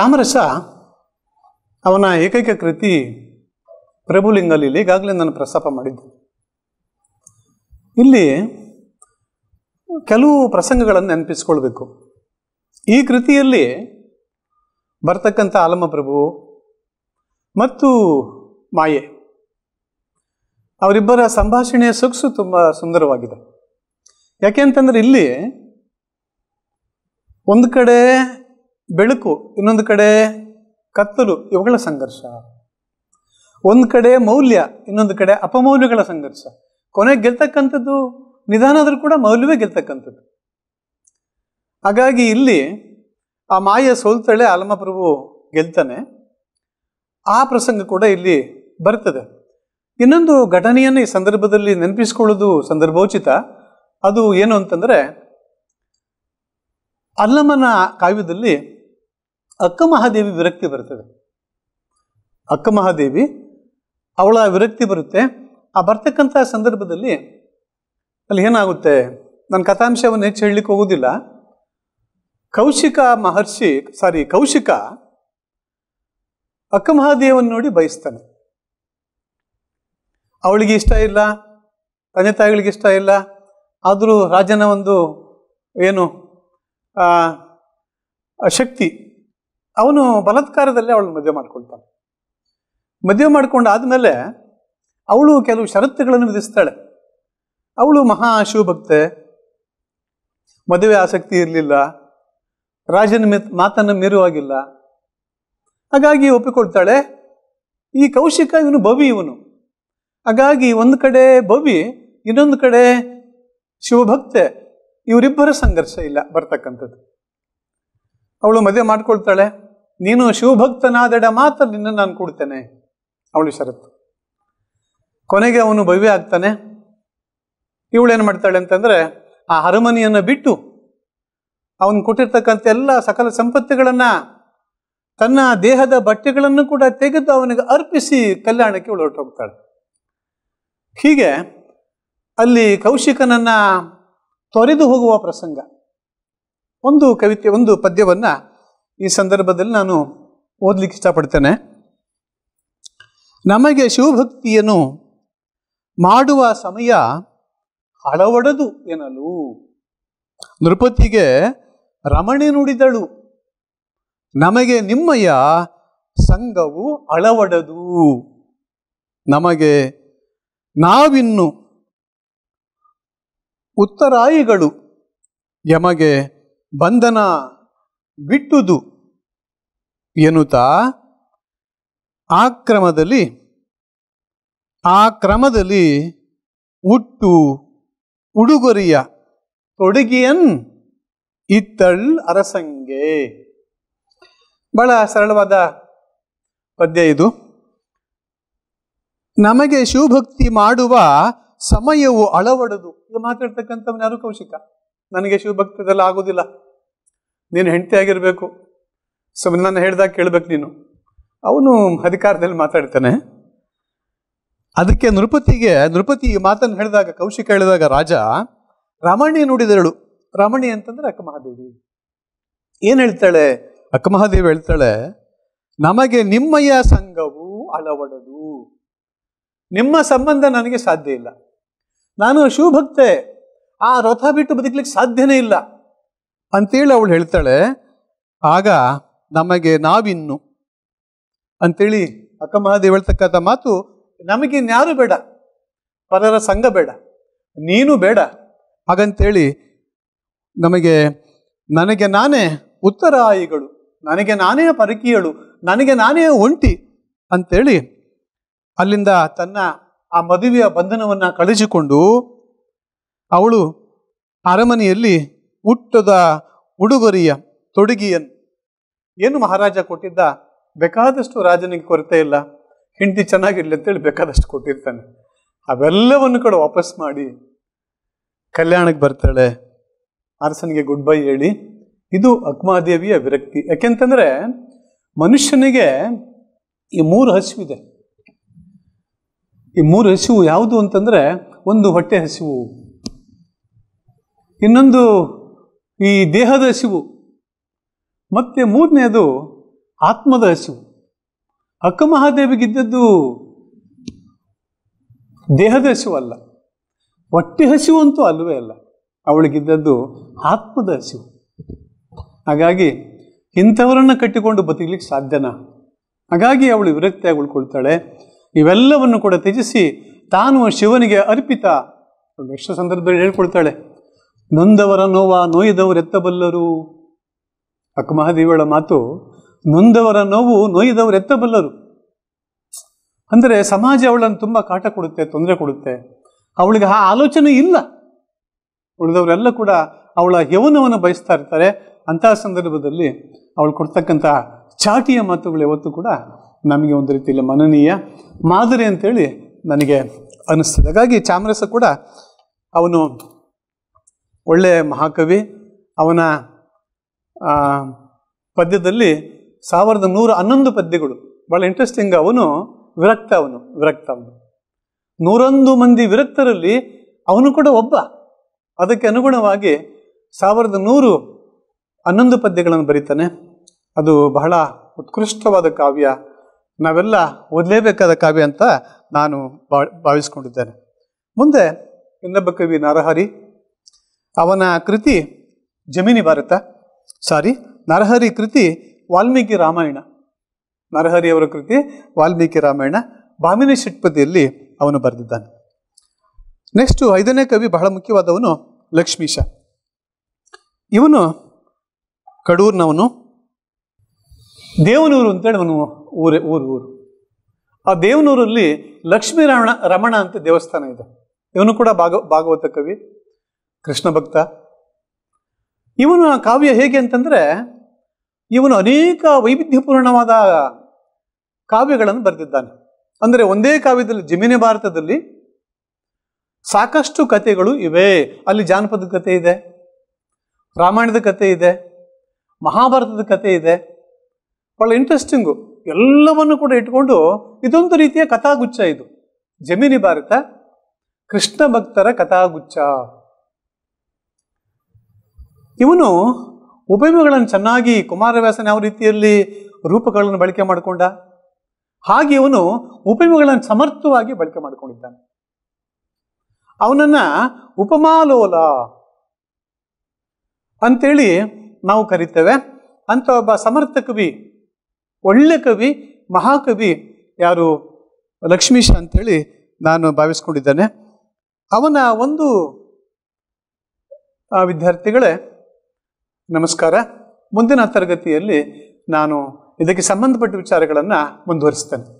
ಚಾಮರಸ ಅವನ ಏಕೈಕ ಕೃತಿ ಪ್ರಭುಲಿಂಗಲ್ಲಿ ಈಗಾಗಲೇ ನಾನು ಪ್ರಸ್ತಾಪ ಮಾಡಿದ್ದೆ ಇಲ್ಲಿ ಕೆಲವು ಪ್ರಸಂಗಗಳನ್ನು ನೆನಪಿಸ್ಕೊಳ್ಬೇಕು ಈ ಕೃತಿಯಲ್ಲಿ ಬರ್ತಕ್ಕಂಥ ಪ್ರಭು ಮತ್ತು ಮಾಯೆ ಅವರಿಬ್ಬರ ಸಂಭಾಷಣೆಯ ಸೊಗಸು ತುಂಬ ಸುಂದರವಾಗಿದೆ ಯಾಕೆ ಅಂತಂದರೆ ಇಲ್ಲಿ ಒಂದು ಕಡೆ ಬೆಳಕು ಇನ್ನೊಂದು ಕಡೆ ಕತ್ತಲು ಇವುಗಳ ಸಂಘರ್ಷ ಒಂದು ಕಡೆ ಮೌಲ್ಯ ಇನ್ನೊಂದು ಕಡೆ ಅಪಮೌಲ್ಯಗಳ ಸಂಘರ್ಷ ಕೊನೆಗೆ ಗೆಲ್ತಕ್ಕಂಥದ್ದು ನಿಧಾನ ಆದರೂ ಕೂಡ ಮೌಲ್ಯವೇ ಗೆಲ್ತಕ್ಕಂಥದ್ದು ಹಾಗಾಗಿ ಇಲ್ಲಿ ಆ ಮಾಯ ಸೋಲ್ತಾಳೆ ಪ್ರಭು ಗೆಲ್ತಾನೆ ಆ ಪ್ರಸಂಗ ಕೂಡ ಇಲ್ಲಿ ಬರ್ತದೆ ಇನ್ನೊಂದು ಘಟನೆಯನ್ನು ಈ ಸಂದರ್ಭದಲ್ಲಿ ನೆನಪಿಸ್ಕೊಳ್ಳೋದು ಸಂದರ್ಭೋಚಿತ ಅದು ಏನು ಅಂತಂದರೆ ಅಲ್ಲಮ್ಮನ ಕಾವ್ಯದಲ್ಲಿ ಅಕ್ಕ ಮಹಾದೇವಿ ವಿರಕ್ತಿ ಬರ್ತದೆ ಅಕ್ಕ ಮಹಾದೇವಿ ಅವಳ ವಿರಕ್ತಿ ಬರುತ್ತೆ ಆ ಬರ್ತಕ್ಕಂಥ ಸಂದರ್ಭದಲ್ಲಿ ಅಲ್ಲಿ ಏನಾಗುತ್ತೆ ನನ್ನ ಕಥಾಂಶವನ್ನು ಹೆಚ್ಚು ಹೇಳಲಿಕ್ಕೆ ಹೋಗೋದಿಲ್ಲ ಕೌಶಿಕ ಮಹರ್ಷಿ ಸಾರಿ ಕೌಶಿಕ ಅಕ್ಕ ಮಹಾದೇವಿಯನ್ನು ನೋಡಿ ಬಯಸ್ತಾನೆ ಅವಳಿಗೆ ಇಷ್ಟ ಇಲ್ಲ ತಂದೆ ತಾಯಿಗಳಿಗೆ ಇಷ್ಟ ಇಲ್ಲ ಆದರೂ ರಾಜನ ಒಂದು ಏನು ಶಕ್ತಿ ಅವನು ಬಲತ್ಕಾರದಲ್ಲಿ ಅವಳನ್ನು ಮದುವೆ ಮಾಡ್ಕೊಳ್ತಾನೆ ಮದುವೆ ಆದಮೇಲೆ ಅವಳು ಕೆಲವು ಷರತ್ತುಗಳನ್ನು ವಿಧಿಸ್ತಾಳೆ ಅವಳು ಮಹಾ ಶಿವಭಕ್ತೆ ಮದುವೆ ಆಸಕ್ತಿ ಇರಲಿಲ್ಲ ರಾಜನ ಮಾತನ್ನು ಮೀರುವಾಗಿಲ್ಲ ಹಾಗಾಗಿ ಒಪ್ಪಿಕೊಳ್ತಾಳೆ ಈ ಕೌಶಿಕ ಇವನು ಭವಿ ಇವನು ಹಾಗಾಗಿ ಒಂದು ಕಡೆ ಭವಿ ಇನ್ನೊಂದು ಕಡೆ ಶಿವಭಕ್ತೆ ಇವರಿಬ್ಬರ ಸಂಘರ್ಷ ಇಲ್ಲ ಬರ್ತಕ್ಕಂಥದ್ದು ಅವಳು ಮದುವೆ ಮಾಡ್ಕೊಳ್ತಾಳೆ ನೀನು ಶಿವಭಕ್ತನಾದಡ ಮಾತ್ರ ನಿನ್ನ ನಾನು ಕೊಡ್ತೇನೆ ಅವಳು ಷರತ್ತು ಕೊನೆಗೆ ಅವನು ಭವ್ಯ ಆಗ್ತಾನೆ ಏನು ಮಾಡ್ತಾಳೆ ಅಂತಂದರೆ ಆ ಅರಮನೆಯನ್ನು ಬಿಟ್ಟು ಅವನು ಕೊಟ್ಟಿರ್ತಕ್ಕಂಥ ಎಲ್ಲ ಸಕಲ ಸಂಪತ್ತುಗಳನ್ನು ತನ್ನ ದೇಹದ ಬಟ್ಟೆಗಳನ್ನು ಕೂಡ ತೆಗೆದು ಅವನಿಗೆ ಅರ್ಪಿಸಿ ಕಲ್ಯಾಣಕ್ಕೆ ಇವಳು ಹೊರಟೋಗ್ತಾಳೆ ಹೀಗೆ ಅಲ್ಲಿ ಕೌಶಿಕನನ್ನು ತೊರೆದು ಹೋಗುವ ಪ್ರಸಂಗ ಒಂದು ಕವಿತೆ ಒಂದು ಪದ್ಯವನ್ನು ಈ ಸಂದರ್ಭದಲ್ಲಿ ನಾನು ಓದಲಿಕ್ಕೆ ಇಷ್ಟಪಡ್ತೇನೆ ನಮಗೆ ಶಿವಭಕ್ತಿಯನ್ನು ಮಾಡುವ ಸಮಯ ಅಳವಡದು ಎನ್ನಲು ನೃಪತಿಗೆ ರಮಣೆ ನುಡಿದಳು ನಮಗೆ ನಿಮ್ಮಯ್ಯ ಸಂಘವು ಅಳವಡದು ನಮಗೆ ನಾವಿನ್ನು ಉತ್ತರಾಯಿಗಳು ಯಮಗೆ ಬಂಧನ ಬಿಟ್ಟುದು ಎನ್ನುತ್ತಾ ಆ ಕ್ರಮದಲ್ಲಿ ಆ ಕ್ರಮದಲ್ಲಿ ಉಟ್ಟು ಉಡುಗೊರೆಯ ತೊಡುಗೆಯನ್ ಇತ್ತಳ್ ಅರಸಂಗೆ ಬಹಳ ಸರಳವಾದ ಪದ್ಯ ಇದು ನಮಗೆ ಶಿವಭಕ್ತಿ ಮಾಡುವ ಸಮಯವು ಅಳವಡದು ಇದು ಯಾರು ಕೌಶಿಕ ನನಗೆ ಶಿವಭಕ್ತಿದೆಲ್ಲ ಆಗೋದಿಲ್ಲ ನೀನು ಹೆಂಡತಿ ಆಗಿರಬೇಕು ಸೊ ನಾನು ಹೇಳಿದಾಗ ಕೇಳಬೇಕು ನೀನು ಅವನು ಅಧಿಕಾರದಲ್ಲಿ ಮಾತಾಡ್ತಾನೆ ಅದಕ್ಕೆ ನೃಪತಿಗೆ ನೃಪತಿ ಈ ಮಾತನ್ನು ಹೇಳಿದಾಗ ಕೌಶಿಕ ಹೇಳಿದಾಗ ರಾಜ ರಾಮಣ್ಣಿ ನೋಡಿದಳು ರಾಮಣ್ಣಿ ಅಂತಂದ್ರೆ ಅಕ್ಕಮಹಾದೇವಿ ಏನು ಹೇಳ್ತಾಳೆ ಅಕ್ಕಮಹಾದೇವಿ ಹೇಳ್ತಾಳೆ ನಮಗೆ ನಿಮ್ಮಯ್ಯ ಸಂಘವು ಅಳವಡದು ನಿಮ್ಮ ಸಂಬಂಧ ನನಗೆ ಸಾಧ್ಯ ಇಲ್ಲ ನಾನು ಶಿವಭಕ್ತೆ ಆ ರಥ ಬಿಟ್ಟು ಬದುಕಲಿಕ್ಕೆ ಸಾಧ್ಯನೇ ಇಲ್ಲ ಅಂತೇಳಿ ಅವಳು ಹೇಳ್ತಾಳೆ ಆಗ ನಮಗೆ ನಾವಿನ್ನು ಅಂತೇಳಿ ಅಕ್ಕ ಮಹಾದೇವ್ ಹೇಳ್ತಕ್ಕಂಥ ಮಾತು ನಮಗಿನ್ಯಾರು ಬೇಡ ಪರರ ಸಂಘ ಬೇಡ ನೀನು ಬೇಡ ಹಾಗಂತೇಳಿ ನಮಗೆ ನನಗೆ ನಾನೇ ಉತ್ತರಾಯಿಗಳು ನನಗೆ ನಾನೇ ಪರಕೀಯಳು ನನಗೆ ನಾನೇ ಒಂಟಿ ಅಂತೇಳಿ ಅಲ್ಲಿಂದ ತನ್ನ ಆ ಮದುವೆಯ ಬಂಧನವನ್ನು ಕಳಿಸಿಕೊಂಡು ಅವಳು ಅರಮನೆಯಲ್ಲಿ ಹುಟ್ಟದ ಉಡುಗೊರೆಯ ತೊಡುಗಿಯನ್ನು ಏನು ಮಹಾರಾಜ ಕೊಟ್ಟಿದ್ದ ಬೇಕಾದಷ್ಟು ರಾಜನಿಗೆ ಕೊರತೆ ಇಲ್ಲ ಹಿಂಡಿ ಚೆನ್ನಾಗಿರ್ಲಿ ಅಂತೇಳಿ ಬೇಕಾದಷ್ಟು ಕೊಟ್ಟಿರ್ತಾನೆ ಅವೆಲ್ಲವನ್ನು ಕೂಡ ವಾಪಸ್ ಮಾಡಿ ಕಲ್ಯಾಣಕ್ಕೆ ಬರ್ತಾಳೆ ಅರಸನಿಗೆ ಗುಡ್ ಬೈ ಹೇಳಿ ಇದು ಅಕ್ಮಾದೇವಿಯ ವಿರಕ್ತಿ ಯಾಕೆಂತಂದ್ರೆ ಮನುಷ್ಯನಿಗೆ ಈ ಮೂರು ಹಸಿವಿದೆ ಈ ಮೂರು ಹಸಿವು ಯಾವುದು ಅಂತಂದ್ರೆ ಒಂದು ಹೊಟ್ಟೆ ಹಸಿವು ಇನ್ನೊಂದು ಈ ದೇಹದ ಹಸಿವು ಮತ್ತು ಮೂರನೆಯದು ಆತ್ಮದ ಹಸಿವು ಅಕ್ಕ ಮಹಾದೇವಿಗಿದ್ದದ್ದು ದೇಹದ ಹಸಿವು ಅಲ್ಲ ಹೊಟ್ಟೆ ಹಸಿವು ಅಂತೂ ಅಲ್ಲವೇ ಅಲ್ಲ ಅವಳಿಗಿದ್ದದ್ದು ಆತ್ಮದ ಹಸಿವು ಹಾಗಾಗಿ ಇಂಥವರನ್ನು ಕಟ್ಟಿಕೊಂಡು ಬದುಕಲಿಕ್ಕೆ ಸಾಧ್ಯನಾ ಹಾಗಾಗಿ ಅವಳು ವಿರಕ್ತಿಯಾಗಿ ಉಳ್ಕೊಳ್ತಾಳೆ ಇವೆಲ್ಲವನ್ನು ಕೂಡ ತ್ಯಜಿಸಿ ತಾನು ಶಿವನಿಗೆ ಅರ್ಪಿತ ಎಷ್ಟು ಸಂದರ್ಭದಲ್ಲಿ ಹೇಳ್ಕೊಳ್ತಾಳೆ ನೊಂದವರ ನೋವ ನೋಯ್ದವರು ಎತ್ತಬಲ್ಲರು ಅಕ್ಕಮಹಾದೇವಿಗಳ ಮಾತು ನೊಂದವರ ನೋವು ನೋಯ್ದವರು ಎತ್ತಬಲ್ಲರು ಅಂದರೆ ಸಮಾಜ ಅವಳನ್ನು ತುಂಬ ಕಾಟ ಕೊಡುತ್ತೆ ತೊಂದರೆ ಕೊಡುತ್ತೆ ಅವಳಿಗೆ ಆ ಆಲೋಚನೆ ಇಲ್ಲ ಉಳಿದವರೆಲ್ಲ ಕೂಡ ಅವಳ ಯೌವನವನ್ನು ಬಯಸ್ತಾ ಇರ್ತಾರೆ ಅಂತಹ ಸಂದರ್ಭದಲ್ಲಿ ಅವಳು ಕೊಡ್ತಕ್ಕಂಥ ಚಾಟಿಯ ಮಾತುಗಳು ಯಾವತ್ತೂ ಕೂಡ ನಮಗೆ ಒಂದು ರೀತಿಯಲ್ಲಿ ಮನನೀಯ ಮಾದರಿ ಅಂತೇಳಿ ನನಗೆ ಅನ್ನಿಸ್ತದೆ ಹಾಗಾಗಿ ಚಾಮರಸ ಕೂಡ ಅವನು ಒಳ್ಳೆಯ ಮಹಾಕವಿ ಅವನ ಪದ್ಯದಲ್ಲಿ ಸಾವಿರದ ನೂರ ಹನ್ನೊಂದು ಪದ್ಯಗಳು ಭಾಳ ಇಂಟ್ರೆಸ್ಟಿಂಗ್ ಅವನು ವಿರಕ್ತ ಅವನು ವಿರಕ್ತ ಅವನು ನೂರೊಂದು ಮಂದಿ ವಿರಕ್ತರಲ್ಲಿ ಅವನು ಕೂಡ ಒಬ್ಬ ಅದಕ್ಕೆ ಅನುಗುಣವಾಗಿ ಸಾವಿರದ ನೂರು ಹನ್ನೊಂದು ಪದ್ಯಗಳನ್ನು ಬರೀತಾನೆ ಅದು ಬಹಳ ಉತ್ಕೃಷ್ಟವಾದ ಕಾವ್ಯ ನಾವೆಲ್ಲ ಓದಲೇಬೇಕಾದ ಕಾವ್ಯ ಅಂತ ನಾನು ಭಾವಿಸ್ಕೊಂಡಿದ್ದೇನೆ ಮುಂದೆ ಇನ್ನೊಬ್ಬ ಕವಿ ನರಹರಿ ಅವನ ಕೃತಿ ಜಮಿನಿ ಭಾರತ ಸಾರಿ ನರಹರಿ ಕೃತಿ ವಾಲ್ಮೀಕಿ ರಾಮಾಯಣ ನರಹರಿ ಅವರ ಕೃತಿ ವಾಲ್ಮೀಕಿ ರಾಮಾಯಣ ಬಾಮಿನಿ ಷಟ್ಪದಿಯಲ್ಲಿ ಅವನು ಬರೆದಿದ್ದಾನೆ ನೆಕ್ಸ್ಟು ಐದನೇ ಕವಿ ಬಹಳ ಮುಖ್ಯವಾದವನು ಲಕ್ಷ್ಮೀಶ ಇವನು ಕಡೂರ್ನವನು ದೇವನೂರು ಅಂತೇಳಿ ಅವನು ಊರೇ ಊರು ಊರು ಆ ದೇವನೂರಲ್ಲಿ ಲಕ್ಷ್ಮೀ ರಮಣ ರಮಣ ಅಂತ ದೇವಸ್ಥಾನ ಇದೆ ಇವನು ಕೂಡ ಭಾಗ ಭಾಗವತ ಕವಿ ಕೃಷ್ಣ ಭಕ್ತ ಇವನ ಕಾವ್ಯ ಹೇಗೆ ಅಂತಂದರೆ ಇವನು ಅನೇಕ ವೈವಿಧ್ಯಪೂರ್ಣವಾದ ಕಾವ್ಯಗಳನ್ನು ಬರೆದಿದ್ದಾನೆ ಅಂದರೆ ಒಂದೇ ಕಾವ್ಯದಲ್ಲಿ ಜಮೀನಿ ಭಾರತದಲ್ಲಿ ಸಾಕಷ್ಟು ಕಥೆಗಳು ಇವೆ ಅಲ್ಲಿ ಜಾನಪದ ಕಥೆ ಇದೆ ರಾಮಾಯಣದ ಕಥೆ ಇದೆ ಮಹಾಭಾರತದ ಕಥೆ ಇದೆ ಭಾಳ ಇಂಟ್ರೆಸ್ಟಿಂಗು ಎಲ್ಲವನ್ನು ಕೂಡ ಇಟ್ಕೊಂಡು ಇದೊಂದು ರೀತಿಯ ಕಥಾಗುಚ್ಛ ಇದು ಜಮೀನಿ ಭಾರತ ಕೃಷ್ಣ ಭಕ್ತರ ಕಥಾಗುಚ್ಛ ಇವನು ಉಪಮೆಗಳನ್ನು ಚೆನ್ನಾಗಿ ಕುಮಾರವ್ಯಾಸನ ಯಾವ ರೀತಿಯಲ್ಲಿ ರೂಪಗಳನ್ನು ಬಳಕೆ ಮಾಡಿಕೊಂಡ ಹಾಗೆ ಇವನು ಉಪಮೆಗಳನ್ನು ಸಮರ್ಥವಾಗಿ ಬಳಕೆ ಮಾಡಿಕೊಂಡಿದ್ದಾನೆ ಅವನನ್ನು ಉಪಮಾಲೋಲ ಅಂತೇಳಿ ನಾವು ಕರಿತೇವೆ ಅಂತ ಒಬ್ಬ ಸಮರ್ಥ ಕವಿ ಒಳ್ಳೆ ಕವಿ ಮಹಾಕವಿ ಯಾರು ಲಕ್ಷ್ಮೀಶ ಅಂತೇಳಿ ನಾನು ಭಾವಿಸ್ಕೊಂಡಿದ್ದೇನೆ ಅವನ ಒಂದು ವಿದ್ಯಾರ್ಥಿಗಳೇ ನಮಸ್ಕಾರ ಮುಂದಿನ ತರಗತಿಯಲ್ಲಿ ನಾನು ಇದಕ್ಕೆ ಸಂಬಂಧಪಟ್ಟ ವಿಚಾರಗಳನ್ನು ಮುಂದುವರಿಸ್ತೇನೆ